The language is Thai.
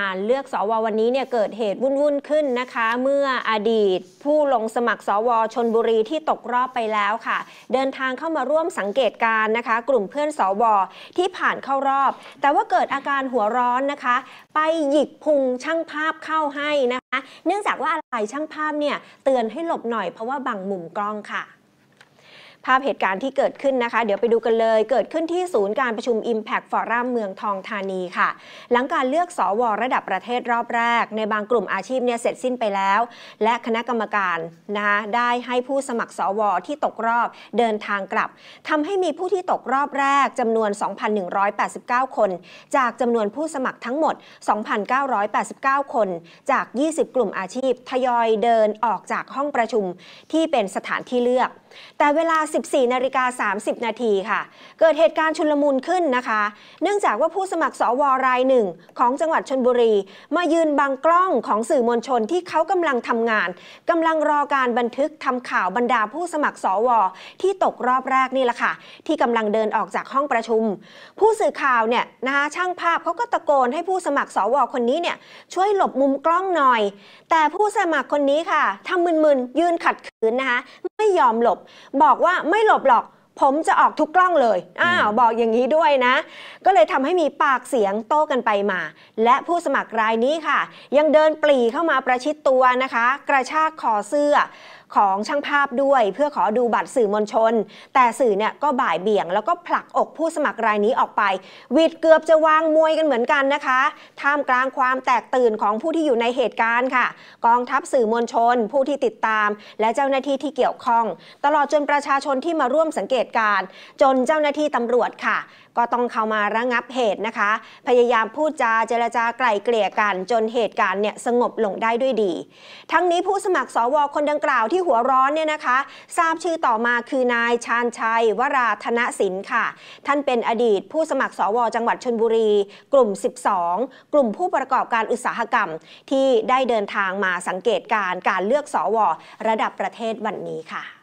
การเลือกสอววันนี้เนี่ยเกิดเหตุวุ่นๆขึ้นนะคะ เมื่ออดีตผู้ลงสมัครสวชนบุรีที่ตกรอบไปแล้วค่ะ เดินทางเข้ามาร่วมสังเกตการนะคะ กลุ่มเพื่อนสวที่ผ่านเข้ารอบ แต่ว่าเกิดอาการหัวร้อนนะคะ ไปหยิกพุงช่างภาพเข้าให้นะคะ เนื่องจากว่าอะไรช่างภาพเนี่ยเตือนให้หลบหน่อยเพราะว่าบังมุมกล้องค่ะภาพเหตุการณ์ที่เกิดขึ้นนะคะเดี๋ยวไปดูกันเลยเกิดขึ้นที่ศูนย์การประชุม Impact Forum เมืองทองธานีค่ะ หลังการเลือกสอวอระดับประเทศรอบแรกในบางกลุ่มอาชีพเนี่ยเสร็จสิ้นไปแล้ว และคณะกรรมการนะคะได้ให้ผู้สมัครสอวอที่ตกรอบเดินทางกลับ ทำให้มีผู้ที่ตกรอบแรกจำนวน 2,189 คน จากจำนวนผู้สมัครทั้งหมด 2,989 คนจาก 20 กลุ่มอาชีพทยอยเดินออกจากห้องประชุมที่เป็นสถานที่เลือกแต่เวลา14นาฬิกา30นาทีค่ะ เกิดเหตุการณ์ชุลมุนขึ้นนะคะ เนื่องจากว่าผู้สมัครสวรายหนึ่ง ของจังหวัดชนบุรี มายืนบังกล้องของสื่อมวลชนที่เขากำลังทำงานกำลังรอการบันทึกทำข่าวบรรดาผู้สมัครสวที่ตกรอบแรกนี่แหละค่ะที่กำลังเดินออกจากห้องประชุม ผู้สื่อข่าวเนี่ยนะคะช่างภาพเขาก็ตะโกนให้ผู้สมัครสวคนนี้เนี่ยช่วยหลบมุมกล้องหน่อย แต่ผู้สมัครคนนี้ค่ะทำมึนๆยืนขัดขืนนะคะไม่ยอมหลบ บอกว่าไม่หลบหรอก ผมจะออกทุกกล้องเลย อ้าว บอกอย่างนี้ด้วยนะ ก็เลยทำให้มีปากเสียงโต้กันไปมา และผู้สมัครรายนี้ค่ะ ยังเดินปลีเข้ามาประชิดตัวนะคะ กระชากคอเสื้อของช่างภาพด้วยเพื่อขอดูบัตรสื่อมวลชน แต่สื่อเนี่ยก็บ่ายเบี่ยงแล้วก็ผลักอกผู้สมัครรายนี้ออกไปวิดเกือบจะวางมวยกันเหมือนกันนะคะท่ามกลางความแตกตื่นของผู้ที่อยู่ในเหตุการณ์ค่ะ กองทัพสื่อมวลชน ผู้ที่ติดตาม และเจ้าหน้าที่ที่เกี่ยวข้อง ตลอดจนประชาชนที่มาร่วมสังเกตการ จนเจ้าหน้าที่ตำรวจค่ะก็ต้องเข้ามาระงับเหตุนะคะ พยายามพูดจาเจรจาไกล่เกลี่ยกัน จนเหตุการณ์เนี่ยสงบลงได้ด้วยดี ทั้งนี้ผู้สมัครสวคนดังกล่าวที่หัวร้อนเนี่ยนะคะ ทราบชื่อต่อมาคือนายชาญชัย วราธนสินค่ะ ท่านเป็นอดีต ผู้สมัครสวจังหวัดชนบุรีกลุ่ม 12 กลุ่มผู้ประกอบการอุตสาหกรรม ที่ได้เดินทางมาสังเกตการ การเลือกสว ระดับประเทศวันนี้ค่ะ